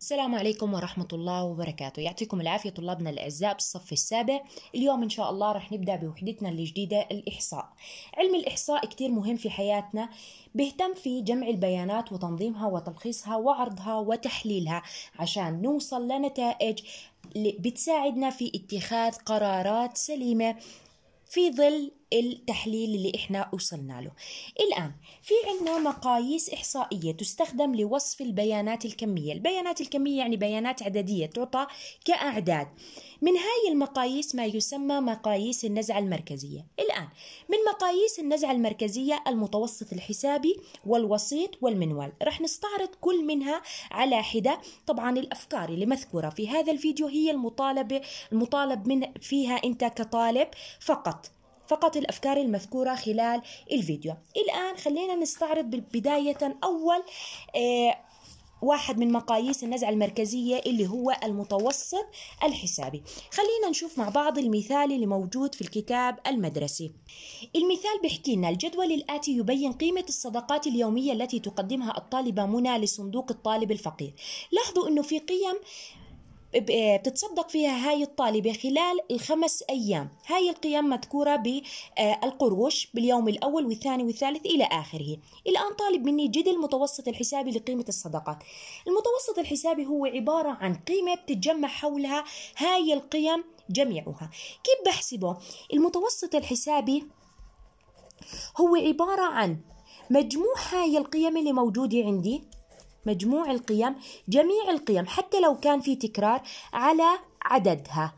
السلام عليكم ورحمة الله وبركاته يعطيكم العافية طلابنا الأعزاء بالصف السابع اليوم إن شاء الله رح نبدأ بوحدتنا الجديدة الإحصاء علم الإحصاء كتير مهم في حياتنا بيهتم في جمع البيانات وتنظيمها وتلخيصها وعرضها وتحليلها عشان نوصل لنتائج بتساعدنا في اتخاذ قرارات سليمة في ظل التحليل اللي احنا وصلنا له الان في عندنا مقاييس احصائيه تستخدم لوصف البيانات الكميه البيانات الكميه يعني بيانات عدديه تعطى كاعداد من هاي المقاييس ما يسمى مقاييس النزعه المركزيه الان من مقاييس النزعه المركزيه المتوسط الحسابي والوسيط والمنوال رح نستعرض كل منها على حده طبعا الافكار اللي مذكوره في هذا الفيديو هي المطالبه المطالب من فيها انت كطالب فقط فقط الأفكار المذكورة خلال الفيديو الآن خلينا نستعرض بداية أول آه، واحد من مقاييس النزعة المركزية اللي هو المتوسط الحسابي خلينا نشوف مع بعض المثال اللي موجود في الكتاب المدرسي المثال بيحكي لنا الجدول الآتي يبين قيمة الصدقات اليومية التي تقدمها الطالبة منى لصندوق الطالب الفقير لاحظوا أنه في قيم آه، بتتصدق فيها هاي الطالبة خلال الخمس أيام هاي القيم مذكورة بالقروش آه، باليوم الأول والثاني والثالث إلى آخره الآن طالب مني جد المتوسط الحسابي لقيمة الصدقات المتوسط الحسابي هو عبارة عن قيمة بتتجمع حولها هاي القيم جميعها كيف بحسبه المتوسط الحسابي هو عبارة عن مجموع هاي القيم اللي موجودة عندي مجموع القيم جميع القيم حتى لو كان في تكرار على عددها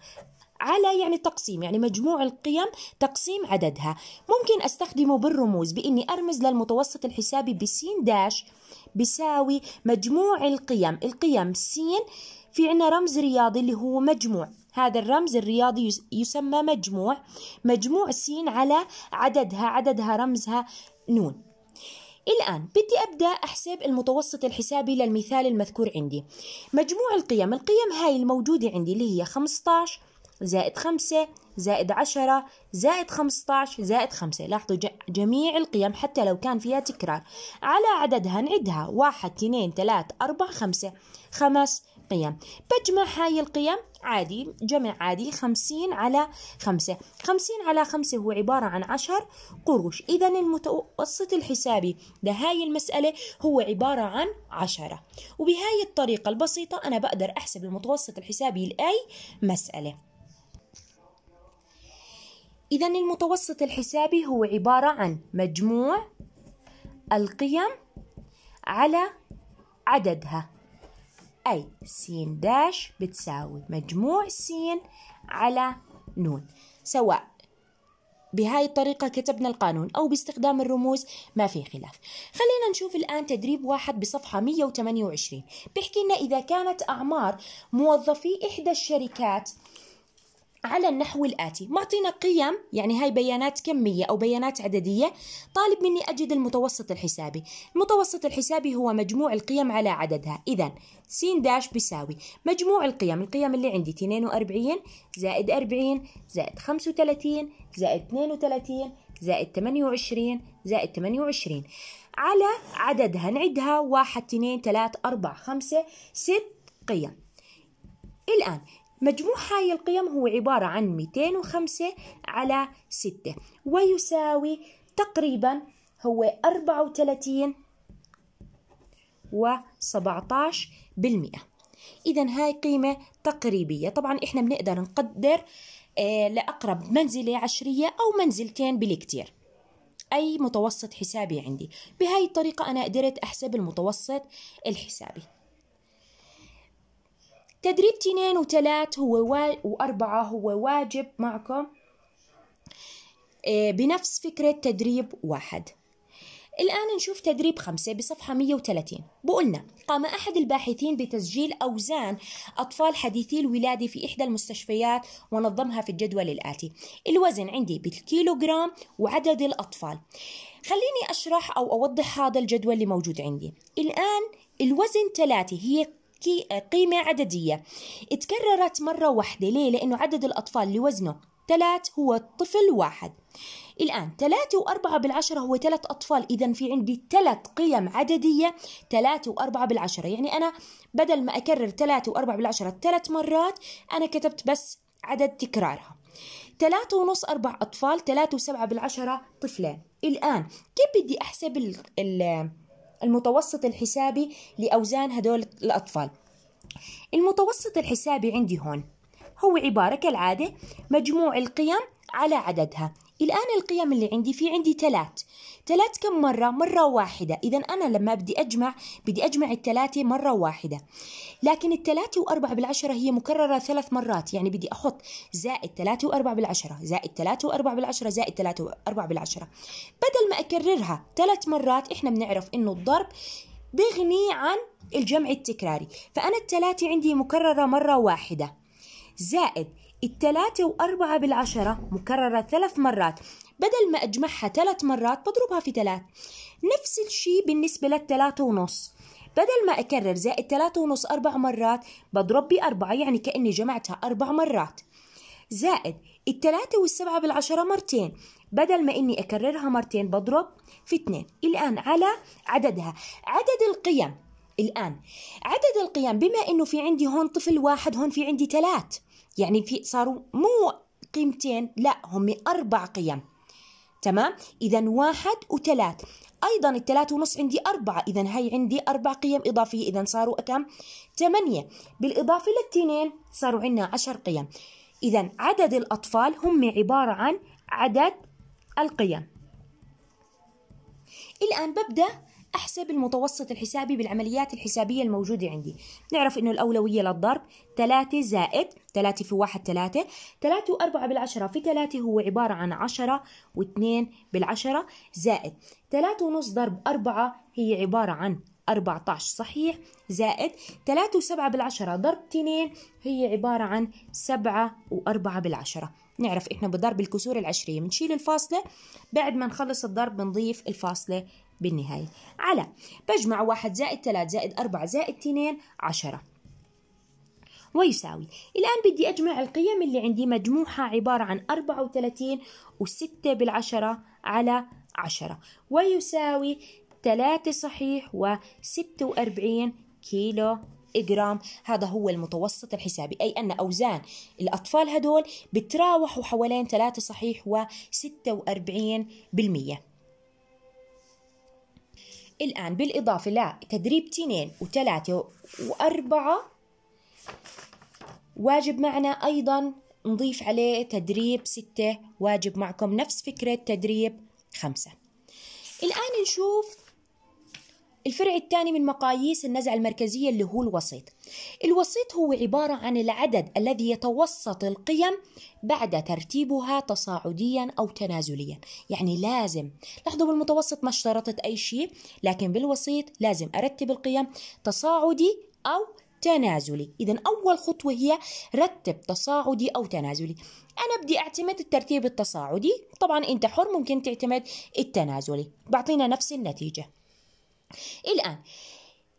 على يعني تقسيم يعني مجموع القيم تقسيم عددها ممكن أستخدمه بالرموز بإني أرمز للمتوسط الحسابي بسين داش بساوي مجموع القيم القيم سين في عنا رمز رياضي اللي هو مجموع هذا الرمز الرياضي يسمى مجموع مجموع سين على عددها عددها رمزها نون الآن بدي أبدأ أحسب المتوسط الحسابي للمثال المذكور عندي مجموع القيم القيم هاي الموجودة عندي اللي هي 15 زائد 5 زائد 10 زائد 15 زائد 5 لاحظوا جميع القيم حتى لو كان فيها تكرار على عددها نعدها 1 2 3 4 5 5 القيم بجمع هاي القيم عادي جمع عادي خمسين على خمسة خمسين على خمسة هو عبارة عن عشر قروش إذا المتوسط الحسابي لهاي المسألة هو عبارة عن عشرة وبهاي الطريقة البسيطة أنا بقدر أحسب المتوسط الحسابي لأي مسألة إذا المتوسط الحسابي هو عبارة عن مجموع القيم على عددها أي س داش بتساوي مجموع س على نون سواء بهاي الطريقة كتبنا القانون أو باستخدام الرموز ما في خلاف خلينا نشوف الآن تدريب واحد بصفحة 128 بيحكي لنا إذا كانت أعمار موظفي إحدى الشركات على النحو الآتي معطينا قيم يعني هاي بيانات كمية أو بيانات عددية طالب مني أجد المتوسط الحسابي المتوسط الحسابي هو مجموع القيم على عددها إذا س داش بيساوي مجموع القيم القيم اللي عندي 42 زائد 40 زائد 35 زائد 32 زائد 28 زائد 28 على عددها نعدها 1 2 3 4 5 6 قيم الآن مجموع هاي القيم هو عبارة عن 205 على 6 ويساوي تقريبا هو 34 و 17 بالمئة إذا هاي قيمة تقريبية طبعا إحنا بنقدر نقدر آه، لأقرب منزلة عشرية أو منزلتين بالكتير أي متوسط حسابي عندي بهاي الطريقة أنا قدرت أحسب المتوسط الحسابي تدريب تنين وتلات هو وا... وأربعة هو واجب معكم آه، بنفس فكرة تدريب واحد الآن نشوف تدريب خمسة بصفحة 130 بقولنا قام أحد الباحثين بتسجيل أوزان أطفال حديثي الولادة في إحدى المستشفيات ونظمها في الجدول الآتي الوزن عندي بالكيلوغرام وعدد الأطفال خليني أشرح أو أوضح هذا الجدول اللي موجود عندي الآن الوزن ثلاثة هي تحكي قيمة عددية اتكررت مرة واحدة ليه؟ لأنه عدد الأطفال اللي وزنه ثلاث هو طفل واحد الآن ثلاثة وأربعة بالعشرة هو ثلاث أطفال إذا في عندي ثلاث قيم عددية ثلاثة وأربعة بالعشرة يعني أنا بدل ما أكرر ثلاثة وأربعة بالعشرة ثلاث مرات أنا كتبت بس عدد تكرارها ثلاثة ونص أربع أطفال ثلاثة وسبعة بالعشرة طفلين الآن كيف بدي أحسب ال المتوسط الحسابي لأوزان هدول الأطفال المتوسط الحسابي عندي هون هو عبارة كالعادة مجموع القيم على عددها الآن القيم اللي عندي في عندي تلات تلات كم مرة؟ مرة واحدة إذا أنا لما بدي أجمع بدي أجمع التلاتة مرة واحدة لكن التلاتة وأربعة بالعشرة هي مكررة ثلاث مرات يعني بدي أحط زائد تلاتة وأربعة بالعشرة زائد تلاتة وأربعة بالعشرة زائد تلاتة وأربعة بالعشرة بدل ما أكررها ثلاث مرات إحنا بنعرف إنه الضرب بغني عن الجمع التكراري فأنا التلاتة عندي مكررة مرة واحدة زائد التلاتة وأربعة بالعشرة مكررة ثلاث مرات بدل ما أجمعها ثلاث مرات بضربها في ثلاث نفس الشي بالنسبة للثلاثة ونص بدل ما أكرر زائد ثلاثة ونص أربع مرات بضرب بأربعة يعني كأني جمعتها أربع مرات زائد التلاتة والسبعة بالعشرة مرتين بدل ما إني أكررها مرتين بضرب في اثنين الآن على عددها عدد القيم الآن عدد القيم بما إنه في عندي هون طفل واحد هون في عندي ثلاث يعني في صاروا مو قيمتين لا هم أربع قيم تمام إذا واحد وثلاث أيضا الثلاث ونص عندي أربعة إذا هاي عندي أربع قيم إضافية إذا صاروا كم تمانية بالإضافة للتنين صاروا عندنا عشر قيم إذا عدد الأطفال هم عبارة عن عدد القيم الآن ببدأ أحسب المتوسط الحسابي بالعمليات الحسابية الموجودة عندي نعرف أنه الأولوية للضرب 3 زائد 3 في 1 3 3 و4 بالعشرة في 3 هو عبارة عن 10 و2 بالعشرة زائد 3 ونص ضرب 4 هي عبارة عن 14 صحيح زائد 3 و7 بالعشرة ضرب 2 هي عبارة عن 7 و4 بالعشرة نعرف احنا بضرب الكسور العشرية بنشيل الفاصلة بعد ما نخلص الضرب بنضيف الفاصلة بالنهاية على بجمع واحد زائد ثلاث زائد أربعة زائد اثنين عشرة ويساوي الآن بدي أجمع القيم اللي عندي مجموعها عبارة عن أربعة وثلاثين وستة بالعشرة على 10 ويساوي 3 صحيح و46 كيلو جرام هذا هو المتوسط الحسابي أي أن أوزان الأطفال هدول بتراوحوا حوالين 3 صحيح و46 بالمئة الآن بالإضافة لتدريب تنين وثلاثة وأربعة واجب معنا أيضا نضيف عليه تدريب ستة واجب معكم نفس فكرة تدريب خمسة الآن نشوف الفرع الثاني من مقاييس النزعة المركزية اللي هو الوسيط الوسيط هو عبارة عن العدد الذي يتوسط القيم بعد ترتيبها تصاعديا أو تنازليا يعني لازم لاحظوا بالمتوسط ما اشترطت أي شيء لكن بالوسيط لازم أرتب القيم تصاعدي أو تنازلي إذا أول خطوة هي رتب تصاعدي أو تنازلي أنا بدي أعتمد الترتيب التصاعدي طبعا أنت حر ممكن تعتمد التنازلي بعطينا نفس النتيجة الآن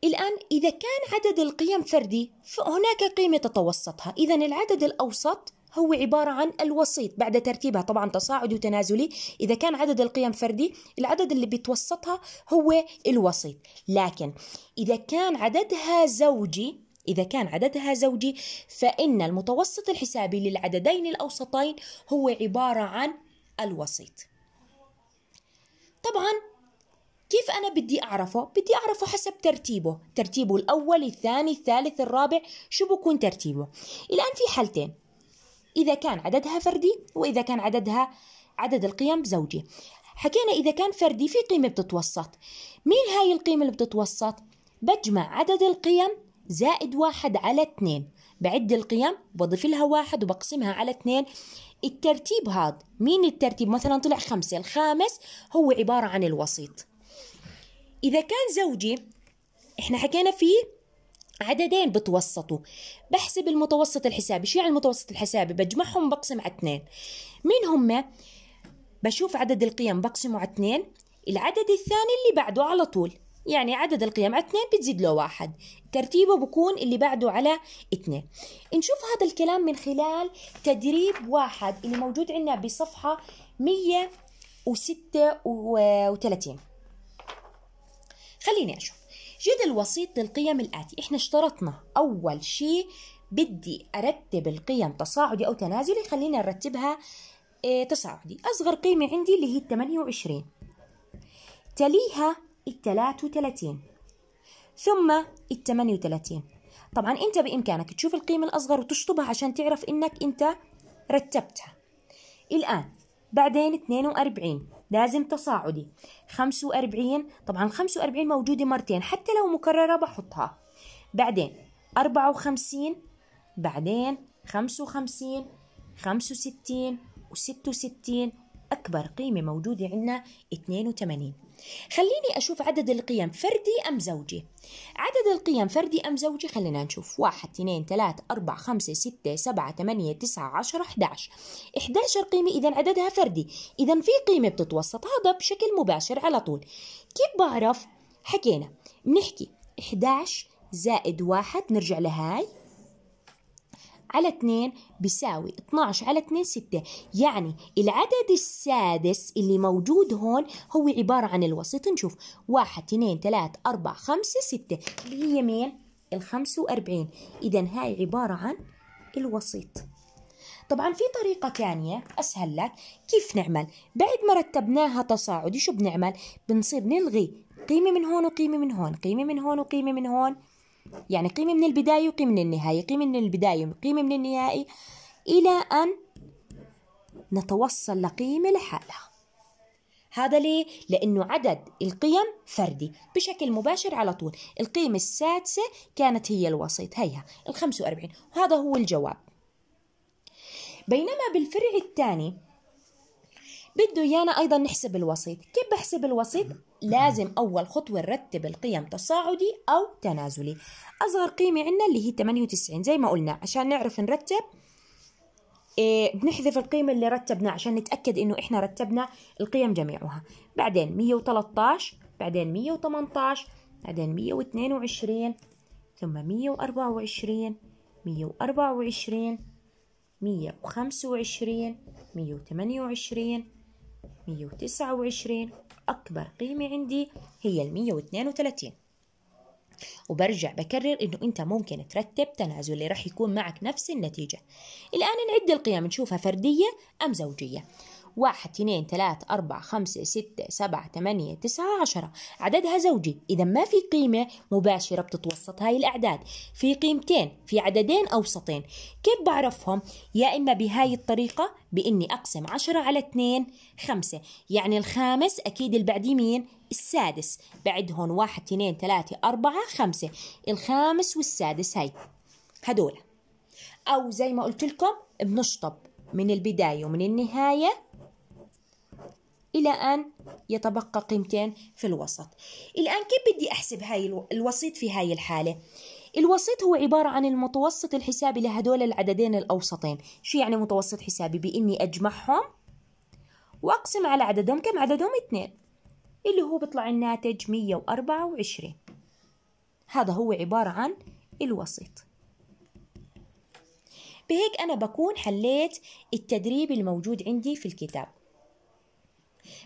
الآن إذا كان عدد القيم فردي فهناك قيمة تتوسطها إذا العدد الأوسط هو عبارة عن الوسيط بعد ترتيبها طبعا تصاعدي وتنازلي إذا كان عدد القيم فردي العدد اللي بيتوسطها هو الوسيط لكن إذا كان عددها زوجي إذا كان عددها زوجي فإن المتوسط الحسابي للعددين الأوسطين هو عبارة عن الوسيط طبعا كيف أنا بدي أعرفه؟ بدي أعرفه حسب ترتيبه ترتيبه الأول الثاني الثالث الرابع شو بكون ترتيبه الآن في حالتين إذا كان عددها فردي وإذا كان عددها عدد القيم زوجي حكينا إذا كان فردي في قيمة بتتوسط مين هاي القيمة اللي بتتوسط؟ بجمع عدد القيم زائد واحد على اثنين بعد القيم بضيف لها واحد وبقسمها على اثنين الترتيب هذا مين الترتيب مثلا طلع خمسة الخامس هو عبارة عن الوسيط إذا كان زوجي إحنا حكينا فيه عددين بتوسطوا بحسب المتوسط الحسابي شو يعني المتوسط الحسابي بجمعهم بقسم على اثنين مين هم بشوف عدد القيم بقسمه على اثنين العدد الثاني اللي بعده على طول يعني عدد القيم على اثنين بتزيد له واحد ترتيبه بكون اللي بعده على اثنين نشوف هذا الكلام من خلال تدريب واحد اللي موجود عندنا بصفحة 136 خليني أشوف جدول وسيط للقيم الآتي إحنا اشترطنا أول شيء بدي أرتب القيم تصاعدي أو تنازلي خلينا نرتبها آه، تصاعدي أصغر قيمة عندي اللي هي 28 تليها 33 ثم 38 طبعا أنت بإمكانك تشوف القيمة الأصغر وتشطبها عشان تعرف إنك أنت رتبتها الآن بعدين 42 لازم تصاعدي 45 طبعا 45 موجودة مرتين حتى لو مكررة بحطها بعدين 54 بعدين 55 65 و66 أكبر قيمة موجودة عندنا 82 خليني أشوف عدد القيم فردي أم زوجي عدد القيم فردي أم زوجي خلينا نشوف 1 2 3 4 5 6 7 8 9 10 11 11 قيمة إذا عددها فردي إذا في قيمة بتتوسط هذا بشكل مباشر على طول كيف بعرف حكينا بنحكي 11 زائد 1 نرجع لهاي على 2 بيساوي 12 على 2 6 يعني العدد السادس اللي موجود هون هو عبارة عن الوسط نشوف 1 2 3 4 5 6 اللي هي مين؟ ال 45 إذا هاي عبارة عن الوسيط طبعا في طريقة ثانية أسهل لك كيف نعمل بعد ما رتبناها تصاعدي شو بنعمل بنصير نلغي قيمة من هون وقيمة من هون قيمة من هون وقيمة من هون يعني قيمة من البداية وقيمة من النهاية قيمة من البداية وقيمة من النهائي إلى أن نتوصل لقيمة لحالها هذا ليه؟ لأنه عدد القيم فردي بشكل مباشر على طول القيمة السادسة كانت هي الوسيط هيها الخمسة 45 وهذا هو الجواب بينما بالفرع الثاني بده ايانا ايضا نحسب الوسيط كيف بحسب الوسيط لازم اول خطوه نرتب القيم تصاعدي او تنازلي اصغر قيمه عندنا اللي هي 98 زي ما قلنا عشان نعرف نرتب إيه بنحذف القيمة اللي رتبنا عشان نتأكد إنه إحنا رتبنا القيم جميعها بعدين 113 بعدين 118 بعدين 122 ثم 124 124 125 128 129 أكبر قيمة عندي هي ال 132 وبرجع بكرر إنه أنت ممكن ترتب تنازل اللي يكون معك نفس النتيجة الآن نعد القيم نشوفها فردية أم زوجية واحد اثنين ثلاثة أربعة خمسة ستة سبعة ثمانية تسعة عشرة عددها زوجي إذا ما في قيمة مباشرة بتتوسط هاي الأعداد في قيمتين في عددين أوسطين كيف بعرفهم يا إما بهاي الطريقة بإني أقسم عشرة على اثنين خمسة يعني الخامس أكيد البعدي مين السادس بعدهم واحد اثنين ثلاثة أربعة خمسة الخامس والسادس هاي هدول أو زي ما قلت لكم بنشطب من البداية ومن النهاية إلى أن يتبقى قيمتين في الوسط الآن كيف بدي أحسب هاي الوسيط في هاي الحالة الوسيط هو عبارة عن المتوسط الحسابي لهدول العددين الأوسطين شو يعني متوسط حسابي بإني أجمعهم وأقسم على عددهم كم عددهم اثنين اللي هو بيطلع الناتج 124 هذا هو عبارة عن الوسيط بهيك أنا بكون حليت التدريب الموجود عندي في الكتاب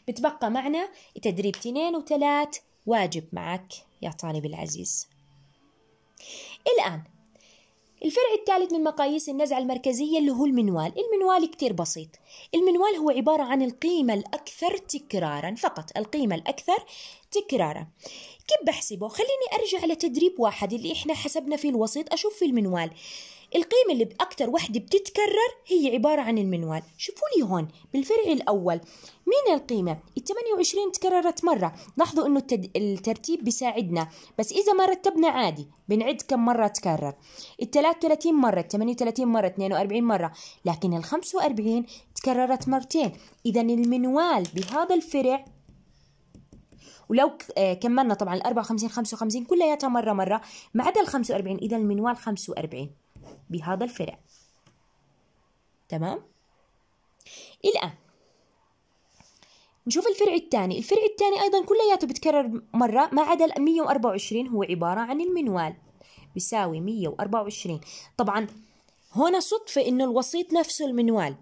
بتبقى معنا تدريب تنين وتلات واجب معك يا طالب العزيز الآن الفرع الثالث من مقاييس النزعة المركزية اللي هو المنوال المنوال كتير بسيط المنوال هو عبارة عن القيمة الأكثر تكرارا فقط القيمة الأكثر تكرارا كيف بحسبه؟ خليني أرجع لتدريب واحد اللي إحنا حسبنا فيه الوسيط أشوف في المنوال القيمة اللي بأكتر وحدة بتتكرر هي عبارة عن المنوال شوفوا لي هون بالفرع الأول مين القيمة؟ ال 28 تكررت مرة لاحظوا أنه التد... الترتيب بيساعدنا بس إذا ما رتبنا عادي بنعد كم مرة تكرر ال 33 مرة ال 38 مرة 42 مرة لكن ال 45 تكررت مرتين إذا المنوال بهذا الفرع ولو آه، كملنا طبعا ال 54 55 كلياتها مره مره ما عدا ال 45 اذا المنوال 45 بهذا الفرع تمام الآن نشوف الفرع الثاني الفرع الثاني أيضا كلياته بتكرر مرة ما عدا ال 124 هو عبارة عن المنوال بيساوي 124 طبعا هنا صدفة إنه الوسيط نفسه المنوال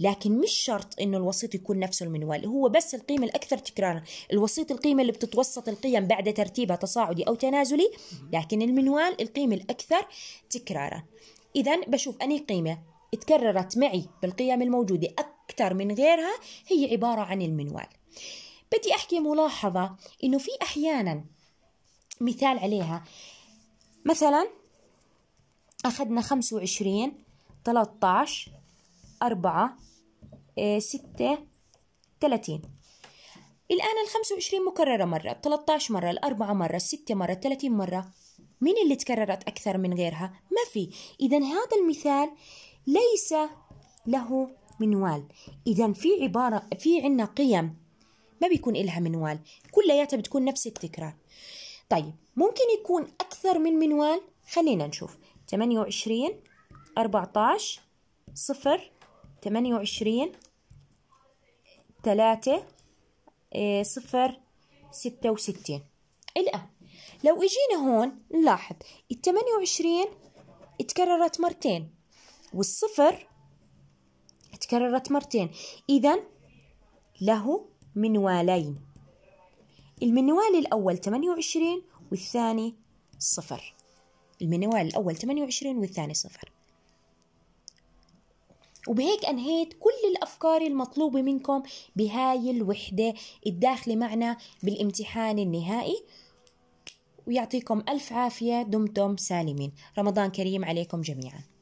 لكن مش شرط انه الوسيط يكون نفسه المنوال هو بس القيمه الاكثر تكرارا الوسيط القيمه اللي بتتوسط القيم بعد ترتيبها تصاعدي او تنازلي لكن المنوال القيمه الاكثر تكرارا اذا بشوف اني قيمه تكررت معي بالقيم الموجوده اكثر من غيرها هي عباره عن المنوال بدي احكي ملاحظه انه في احيانا مثال عليها مثلا أخذنا 25 13 أربعة آه، ستة تلاتين الآن الخمسة وعشرين مكررة مرة تلتاش مرة الأربعة مرة الستة مرة تلاتين مرة مين اللي تكررت أكثر من غيرها؟ ما في إذا هذا المثال ليس له منوال إذا في عبارة في عنا قيم ما بيكون إلها منوال كلياتها بتكون نفس التكرار طيب ممكن يكون أكثر من منوال خلينا نشوف 28 14 صفر ثمانية وعشرين ثلاثة آه، صفر ستة وستين الآن لو إجينا هون نلاحظ الثمانية وعشرين اتكررت مرتين والصفر اتكررت مرتين إذا له منوالين المنوال الأول وعشرين والثاني صفر المنوال الأول وعشرين والثاني صفر وبهيك أنهيت كل الأفكار المطلوبة منكم بهاي الوحدة الداخلة معنا بالامتحان النهائي ويعطيكم ألف عافية دمتم سالمين رمضان كريم عليكم جميعاً